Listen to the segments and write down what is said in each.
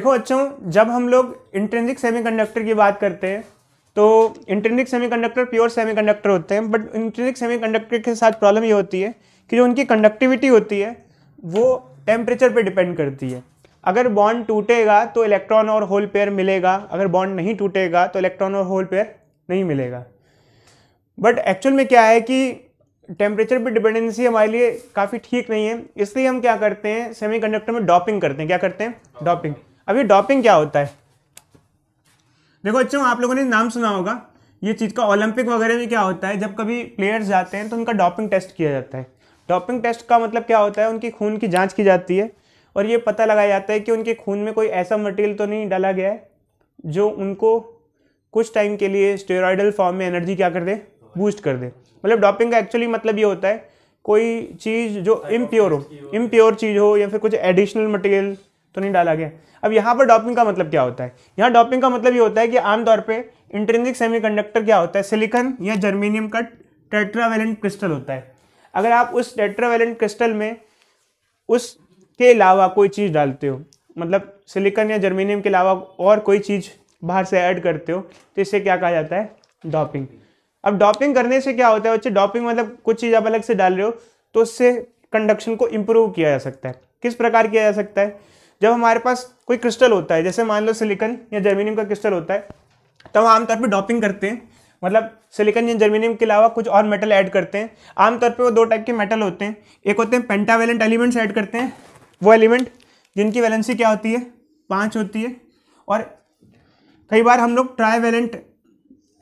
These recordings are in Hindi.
देखो बच्चों अच्छा जब हम लोग सेमी सेमीकंडक्टर की बात करते हैं तो इंट्रेंसिक सेमीकंडक्टर प्योर सेमीकंडक्टर होते हैं बट इंट्रेंसिक सेमीकंडक्टर के साथ प्रॉब्लम ये होती है कि जो उनकी कंडक्टिविटी होती है वो टेम्परेचर पे डिपेंड करती है अगर बॉन्ड टूटेगा तो इलेक्ट्रॉन और होल पेयर मिलेगा अगर बॉन्ड नहीं टूटेगा तो इलेक्ट्रॉन और होल पेयर नहीं मिलेगा बट एक्चुअल में क्या है कि टेम्परेचर पर डिपेंडेंसी हमारे लिए काफ़ी ठीक नहीं है इसलिए हम क्या करते हैं सेमीकंडक्टर में डॉपिंग करते हैं क्या करते हैं डॉपिंग अब ये डॉपिंग क्या होता है देखो अच्छा आप लोगों ने नाम सुना होगा ये चीज़ का ओलंपिक वगैरह में क्या होता है जब कभी प्लेयर्स जाते हैं तो उनका डॉपिंग टेस्ट किया जाता है डॉपिंग टेस्ट का मतलब क्या होता है उनकी खून की जांच की जाती है और ये पता लगाया जाता है कि उनके खून में कोई ऐसा मटेरियल तो नहीं डाला गया है जो उनको कुछ टाइम के लिए स्टेरॉयडल फॉर्म में एनर्जी क्या कर दे बूस्ट कर दे मतलब डॉपिंग का एक्चुअली मतलब ये होता है कोई चीज़ जो इम्प्योर हो इम्प्योर चीज़ हो या फिर कुछ एडिशनल मटेरियल तो नहीं डाला गया अब यहाँ पर डॉपिंग का मतलब क्या होता है यहाँ डॉपिंग का मतलब ये होता है कि आमतौर पर इंट्रेंसिक सेमी क्या होता है सिलिकन या जर्मीनियम का टेट्रावेलेंट क्रिस्टल होता है अगर आप उस टेट्रावेलेंट क्रिस्टल में उसके अलावा कोई चीज़ डालते हो मतलब सिलिकन या जर्मीनियम के अलावा और कोई चीज़ बाहर से ऐड करते हो तो इससे क्या कहा जाता है डॉपिंग अब डॉपिंग करने से क्या होता है बच्चे डॉपिंग मतलब कुछ चीज़ आप अलग से डाल रहे हो तो उससे कंडक्शन को इम्प्रूव किया जा सकता है किस प्रकार किया जा सकता है जब हमारे पास कोई क्रिस्टल होता है जैसे मान लो सिलिकन या जर्मीनियम का क्रिस्टल होता है तो हम आमतौर पर डॉपिंग करते हैं मतलब सिलिकन या जर्मीनियम के अलावा कुछ और मेटल ऐड करते हैं आमतौर पर वो दो टाइप के मेटल होते हैं एक होते हैं पेंटावेलेंट एलिमेंट्स ऐड करते हैं वो एलिमेंट जिनकी वैलेंसी क्या होती है पाँच होती है और कई बार हम लोग ट्राईवेलेंट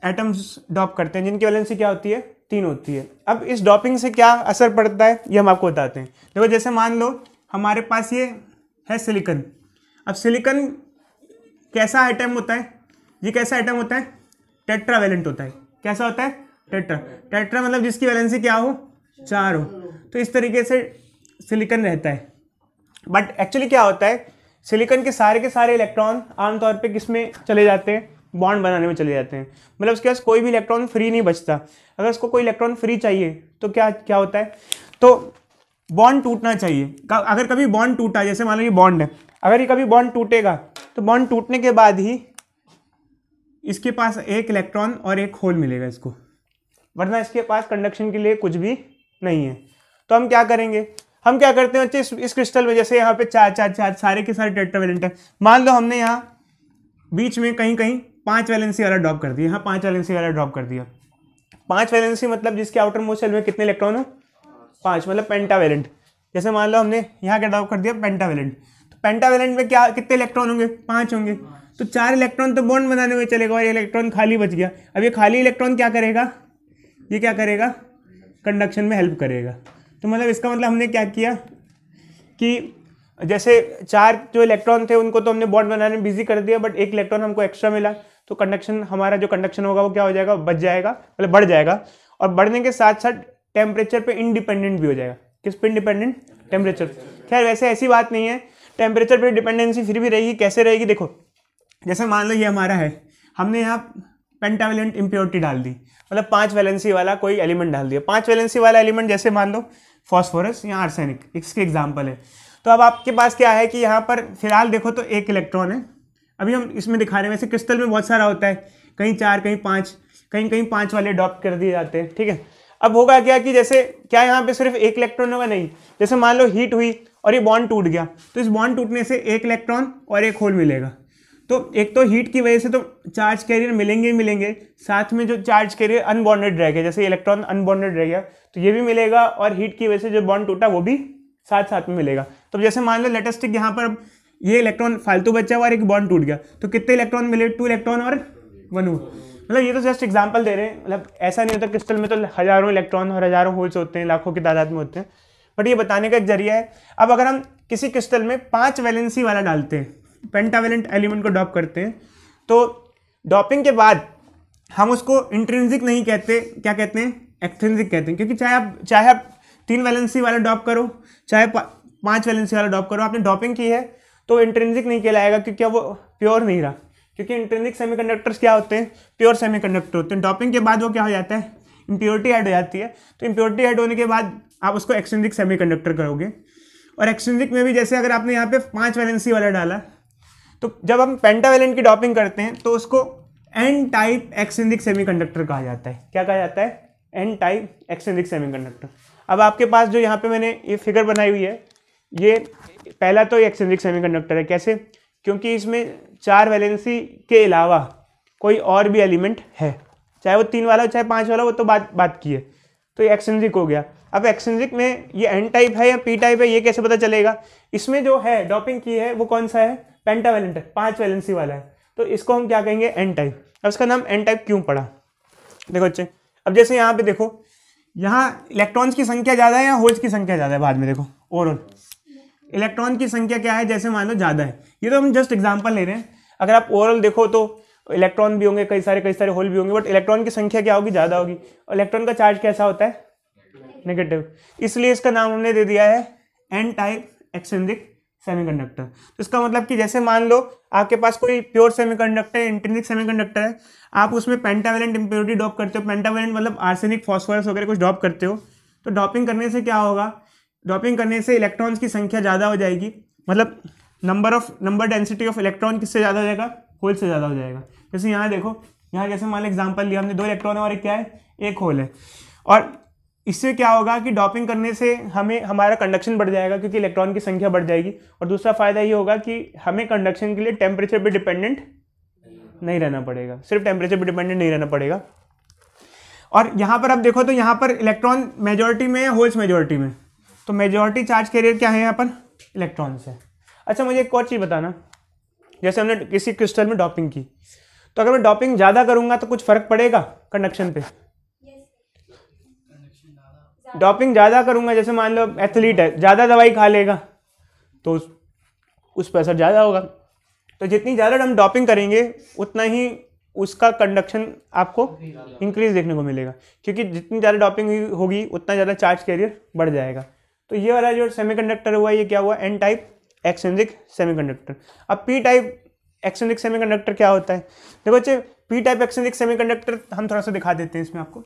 एटम्स डॉप करते हैं जिनकी वैलेंसी क्या होती है तीन होती है अब इस डॉपिंग से क्या असर पड़ता है ये हम आपको बताते हैं देखो जैसे मान लो हमारे पास ये है सिलिकन अब सिलिकन कैसा आइटम होता है ये कैसा आइटम होता है टेट्रा वैलेंट होता है कैसा होता है टेट्रा टेट्रा मतलब जिसकी वैलेंसी क्या हो चार हो तो इस तरीके से सिलिकन रहता है बट एक्चुअली क्या होता है सिलिकन के सारे के सारे इलेक्ट्रॉन आमतौर पर किस में चले जाते हैं बॉन्ड बनाने में चले जाते हैं मतलब उसके पास कोई भी इलेक्ट्रॉन फ्री नहीं बचता अगर उसको कोई इलेक्ट्रॉन फ्री चाहिए तो क्या क्या होता है तो बॉन्ड टूटना चाहिए अगर कभी बॉन्ड टूटा जैसे मान लो ये बॉन्ड है अगर ये कभी बॉन्ड टूटेगा तो बॉन्ड टूटने के बाद ही इसके पास एक इलेक्ट्रॉन और एक होल मिलेगा इसको वरना इसके पास कंडक्शन के लिए कुछ भी नहीं है तो हम क्या करेंगे हम क्या करते हैं बच्चे इस, क्रिस्टल में जैसे यहाँ पे चार चार चार सारे के सारे टेट्रावेलेंट है मान लो हमने यहाँ बीच में कहीं कहीं पांच वैलेंसी वाला ड्रॉप कर दिया यहाँ पाँच वैलेंसी वाला ड्रॉप कर दिया पाँच वैलेंसी मतलब जिसके आउटर मोस्ट सेल में कितने इलेक्ट्रॉन हो पाँच मतलब पेंटावेलेंट जैसे मान लो हमने यहाँ क्या ड्रॉप कर दिया पेंटावेलेंट तो पेंटावेलेंट में क्या कितने इलेक्ट्रॉन होंगे पाँच होंगे तो चार इलेक्ट्रॉन तो बॉन्ड बनाने में चलेगा और ये इलेक्ट्रॉन खाली बच गया अब ये खाली इलेक्ट्रॉन क्या करेगा ये क्या करेगा कंडक्शन में हेल्प करेगा तो मतलब इसका मतलब हमने क्या किया कि जैसे चार जो इलेक्ट्रॉन थे उनको तो हमने बॉन्ड बनाने में बिजी कर दिया बट एक इलेक्ट्रॉन हमको एक्स्ट्रा मिला तो कंडक्शन हमारा जो कंडक्शन होगा वो क्या हो जाएगा बच जाएगा मतलब बढ़ जाएगा और बढ़ने के साथ साथ टेम्परेचर पे इंडिपेंडेंट भी हो जाएगा किस पे इंडिपेंडेंट टेम्परेचर खैर वैसे ऐसी बात नहीं है टेम्परेचर पे डिपेंडेंसी फिर भी रहेगी कैसे रहेगी देखो जैसे मान लो ये हमारा है हमने यहाँ पेंटावेलेंट इम्प्योरिटी डाल दी मतलब पांच वैलेंसी वाला कोई एलिमेंट डाल दिया पांच वैलेंसी वाला एलिमेंट जैसे मान लो फॉस्फोरस या आर्सैनिक इसकी एग्जाम्पल है तो अब आपके पास क्या है कि यहाँ पर फिलहाल देखो तो एक इलेक्ट्रॉन है अभी हम इसमें दिखा रहे हैं वैसे क्रिस्टल में बहुत सारा होता है कहीं चार कहीं पाँच कहीं कहीं पाँच वाले अडॉप्ट कर दिए जाते हैं ठीक है अब होगा क्या कि जैसे क्या यहाँ पे सिर्फ एक इलेक्ट्रॉन होगा नहीं जैसे मान लो हीट हुई और ये बॉन्ड टूट गया तो इस बॉन्ड टूटने से एक इलेक्ट्रॉन और एक होल मिलेगा तो एक तो हीट की वजह से तो चार्ज कैरियर मिलेंगे ही मिलेंगे साथ में जो चार्ज कैरियर अनबॉन्डेड रह गया जैसे इलेक्ट्रॉन अनबॉन्डेड रह गया तो ये भी मिलेगा और हीट की वजह से जो बॉन्ड टूटा वो भी साथ साथ में मिलेगा तो जैसे मान लो लेटेस्टिक यहाँ पर ये इलेक्ट्रॉन फालतू बचा हुआ और एक बॉन्ड टूट गया तो कितने इलेक्ट्रॉन मिले टू इलेक्ट्रॉन और वन हुआ मतलब ये तो जस्ट एग्जाम्पल दे रहे हैं मतलब ऐसा नहीं होता क्रिस्टल में तो हज़ारों इलेक्ट्रॉन और हज़ारों होल्स होते हैं लाखों की तादाद में होते हैं बट ये बताने का एक जरिया है अब अगर हम किसी क्रिस्टल में पाँच वैलेंसी वाला डालते हैं पेंटावेलेंट एलिमेंट को डॉप करते हैं तो डॉपिंग के बाद हम उसको इंट्रेंसिक नहीं कहते क्या कहते हैं एक्सट्रेंसिक कहते हैं क्योंकि चाहे आप चाहे आप तीन वैलेंसी वाला डॉप करो चाहे पाँच वैलेंसी वाला डॉप करो आपने डॉपिंग की है तो इंट्रेंसिक नहीं कहलाएगा क्योंकि वो प्योर नहीं रहा क्योंकि इंटरनिक सेमीकंडक्टर्स क्या होते हैं प्योर सेमीकंडक्टर होते हैं डॉपिंग के बाद वो क्या हो जाता है इम्प्योरिटी ऐड हो जाती है तो इम्प्योरिटी ऐड होने के बाद आप उसको सेमी सेमीकंडक्टर करोगे और एक्सट्रिंसिक में भी जैसे अगर आपने यहाँ पे पाँच वैलेंसी वाला डाला तो जब हम पेंटावेलेंट की डॉपिंग करते हैं तो उसको एन टाइप सेमी कंडक्टर कहा जाता है क्या कहा जाता है एन टाइप सेमी कंडक्टर अब आपके पास जो यहाँ पे मैंने ये फिगर बनाई हुई है ये पहला तो सेमी कंडक्टर है कैसे क्योंकि इसमें चार वैलेंसी के अलावा कोई और भी एलिमेंट है चाहे वो तीन वाला हो चाहे पाँच वाला वो तो बात बात की है तो ये एक्सेंजिक हो गया अब एक्सेंजिक में ये एन टाइप है या पी टाइप है ये कैसे पता चलेगा इसमें जो है डॉपिंग की है वो कौन सा है पेंटावेलेंट है पाँच वैलेंसी वाला है तो इसको हम क्या कहेंगे एन टाइप अब इसका नाम एन टाइप क्यों पड़ा देखो अच्छे अब जैसे यहाँ पे देखो यहाँ इलेक्ट्रॉन्स की संख्या ज़्यादा है या होल्स की संख्या ज़्यादा है बाद में देखो ओवरऑल इलेक्ट्रॉन की संख्या क्या है जैसे मान लो ज़्यादा है ये तो हम जस्ट एग्जाम्पल ले रहे हैं अगर आप ओवरऑल देखो तो इलेक्ट्रॉन भी होंगे कई सारे कई सारे होल भी होंगे बट इलेक्ट्रॉन की संख्या क्या होगी ज़्यादा होगी और इलेक्ट्रॉन का चार्ज कैसा होता है नेगेटिव इसलिए इसका नाम हमने दे दिया है एन टाइप एक्सट्रिंसिक सेमीकंडक्टर तो इसका मतलब कि जैसे मान लो आपके पास कोई प्योर सेमीकंडक्टर सेमी सेमीकंडक्टर है आप उसमें पेंटावेलेंट इम्प्योरिटी ड्रॉप करते हो पेंटावेलेंट मतलब आर्सेनिक फॉस्फोरस वगैरह कुछ ड्रॉप करते हो तो ड्रॉपिंग करने से क्या होगा डॉपिंग करने से इलेक्ट्रॉन्स की संख्या ज़्यादा हो जाएगी मतलब number of number density of electron किससे ज़्यादा हो जाएगा होल से ज़्यादा हो जाएगा जैसे यहाँ देखो यहाँ जैसे मान लो एग्जाम्पल लिया हमने दो इलेक्ट्रॉन है और एक क्या है एक होल है और इससे क्या होगा कि डॉपिंग करने से हमें हमारा कंडक्शन बढ़ जाएगा क्योंकि इलेक्ट्रॉन की संख्या बढ़ जाएगी और दूसरा फायदा ये होगा कि हमें कंडक्शन के लिए टेम्परेचर पर डिपेंडेंट नहीं रहना पड़ेगा सिर्फ टेम्परेचर पर डिपेंडेंट नहीं रहना पड़ेगा और यहाँ पर आप देखो तो यहाँ पर इलेक्ट्रॉन मेजोरिटी में है होल्स मेजोरिटी में तो मेजोरिटी चार्ज कैरियर क्या है यहाँ पर इलेक्ट्रॉन्स है अच्छा मुझे एक और चीज़ बताना जैसे हमने किसी क्रिस्टल में डॉपिंग की तो अगर मैं डॉपिंग ज़्यादा करूँगा तो कुछ फ़र्क पड़ेगा कंडक्शन पे डॉपिंग ज़्यादा करूँगा जैसे मान लो एथलीट है ज़्यादा दवाई खा लेगा तो उस उस पर असर ज़्यादा होगा तो जितनी ज़्यादा हम डॉपिंग करेंगे उतना ही उसका कंडक्शन आपको इंक्रीज देखने को मिलेगा क्योंकि जितनी ज़्यादा डॉपिंग होगी उतना ज़्यादा चार्ज कैरियर बढ़ जाएगा तो ये वाला जो सेमीकंडक्टर हुआ ये क्या हुआ एन टाइप सेमी सेमीकंडक्टर अब पी टाइप सेमी सेमीकंडक्टर क्या होता है देखो बच्चे पी टाइप सेमी सेमीकंडक्टर हम थोड़ा सा दिखा देते हैं इसमें आपको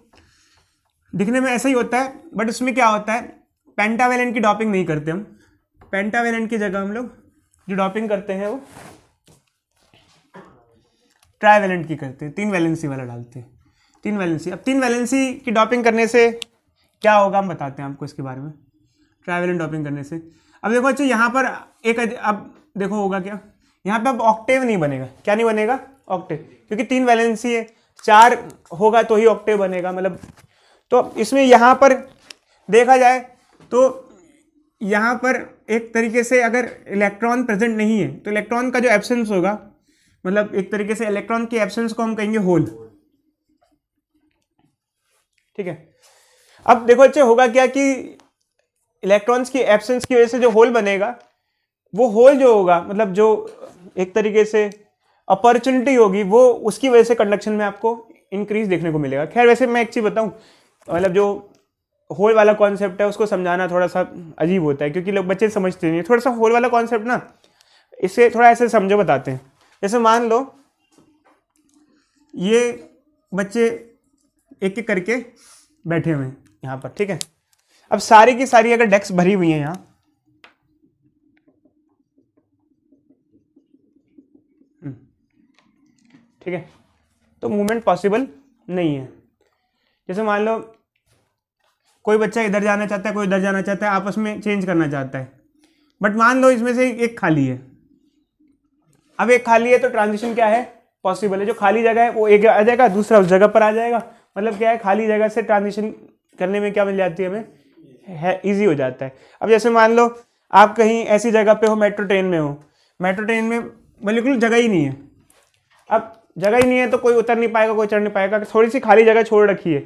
दिखने में ऐसा ही होता है बट इसमें क्या होता है पेंटावेलन की डॉपिंग नहीं करते हम पेंटावेलेंट की जगह हम लोग जो डॉपिंग करते हैं वो ट्राईवेलेंट की करते हैं तीन वैलेंसी वाला डालते हैं तीन वैलेंसी अब तीन वैलेंसी की डॉपिंग करने से क्या होगा हम बताते हैं आपको इसके बारे में ट्रैवल एंड डॉपिंग करने से अब देखो अच्छा यहाँ पर एक अब देखो होगा क्या यहाँ पे अब ऑक्टेव नहीं बनेगा क्या नहीं बनेगा ऑक्टेव क्योंकि तीन वैलेंसी है चार होगा तो ही ऑक्टेव बनेगा मतलब तो इसमें यहाँ पर देखा जाए तो यहाँ पर एक तरीके से अगर इलेक्ट्रॉन प्रेजेंट नहीं है तो इलेक्ट्रॉन का जो एब्सेंस होगा मतलब एक तरीके से इलेक्ट्रॉन की एब्सेंस को हम कहेंगे होल ठीक है अब देखो अच्छा होगा क्या कि इलेक्ट्रॉन्स की एब्सेंस की वजह से जो होल बनेगा वो होल जो होगा मतलब जो एक तरीके से अपॉर्चुनिटी होगी वो उसकी वजह से कंडक्शन में आपको इंक्रीज देखने को मिलेगा खैर वैसे मैं एक चीज़ बताऊँ मतलब जो होल वाला कॉन्सेप्ट है उसको समझाना थोड़ा सा अजीब होता है क्योंकि लोग बच्चे समझते नहीं थोड़ा सा होल वाला कॉन्सेप्ट ना इसे थोड़ा ऐसे समझो बताते हैं जैसे मान लो ये बच्चे एक एक करके बैठे हुए हैं यहाँ पर ठीक है अब सारी की सारी अगर डेस्क भरी हुई है यहां हम्म। ठीक है तो मूवमेंट पॉसिबल नहीं है जैसे मान लो कोई बच्चा इधर जाना चाहता है कोई उधर जाना चाहता है आपस में चेंज करना चाहता है बट मान लो इसमें से एक खाली है अब एक खाली है तो ट्रांजिशन क्या है पॉसिबल है जो खाली जगह है वो एक आ जाएगा दूसरा उस जगह पर आ जाएगा मतलब क्या है खाली जगह से ट्रांजिशन करने में क्या मिल जाती है हमें है ईजी हो जाता है अब जैसे मान लो आप कहीं ऐसी जगह पे हो मेट्रो ट्रेन में हो मेट्रो ट्रेन में बिल्कुल जगह ही नहीं है अब जगह ही नहीं है तो कोई उतर नहीं पाएगा कोई चढ़ नहीं पाएगा थोड़ी सी खाली जगह छोड़ रखी है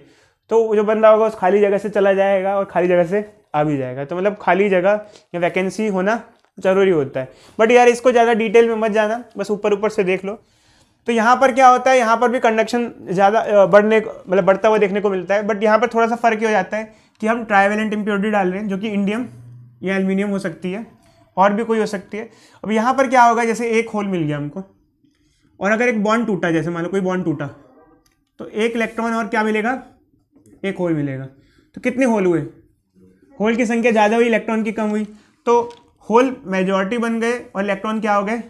तो जो बंदा होगा उस खाली जगह से चला जाएगा और खाली जगह से आ भी जाएगा तो मतलब खाली जगह या वैकेंसी होना ज़रूरी होता है बट यार इसको ज़्यादा डिटेल में मत जाना बस ऊपर ऊपर से देख लो तो यहाँ पर क्या होता है यहाँ पर भी कंडक्शन ज़्यादा बढ़ने मतलब बढ़ता हुआ देखने को मिलता है बट यहाँ पर थोड़ा सा फ़र्क ही हो जाता है कि हम ट्राइवेलेंट इम्प्योरिटी डाल रहे हैं जो कि इंडियम या एल्यूमिनियम हो सकती है और भी कोई हो सकती है अब यहाँ पर क्या होगा जैसे एक होल मिल गया हमको और अगर एक बॉन्ड टूटा जैसे मान लो कोई बॉन्ड टूटा तो एक इलेक्ट्रॉन और क्या मिलेगा एक होल मिलेगा तो कितने होल हुए होल की संख्या ज़्यादा हुई इलेक्ट्रॉन की कम हुई तो होल मेजॉरिटी बन गए और इलेक्ट्रॉन क्या हो गए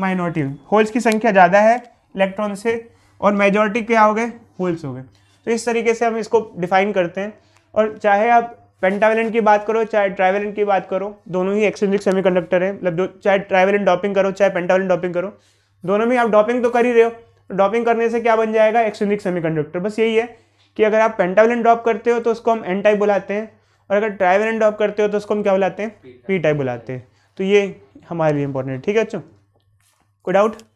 माइनॉरिटी होल्स की संख्या ज़्यादा है इलेक्ट्रॉन से और मेजॉरिटी क्या हो गए होल्स हो गए तो इस तरीके से हम इसको डिफाइन करते हैं और चाहे आप पेंटावेलेंट की बात करो चाहे ट्राइवेलेंट की बात करो दोनों ही एक्सट्रेंसिक कंडक्टर है मतलब चाहे ट्राइवेलेंट डॉपिंग करो चाहे पेंटावेलेंट डॉपिंग करो दोनों में आप डॉपिंग तो कर ही रहे हो डॉपिंग करने से क्या बन जाएगा एक्सट्रेंसिक कंडक्टर बस यही है कि अगर आप पेंटावेलेंट डॉप करते हो तो उसको हम एन टाइप बुलाते हैं और अगर ट्राइवेलेंट डॉप करते हो तो उसको हम क्या बुलाते हैं पी टाइप बुलाते हैं तो ये हमारे लिए इंपॉर्टेंट है ठीक है अच्छा कोई डाउट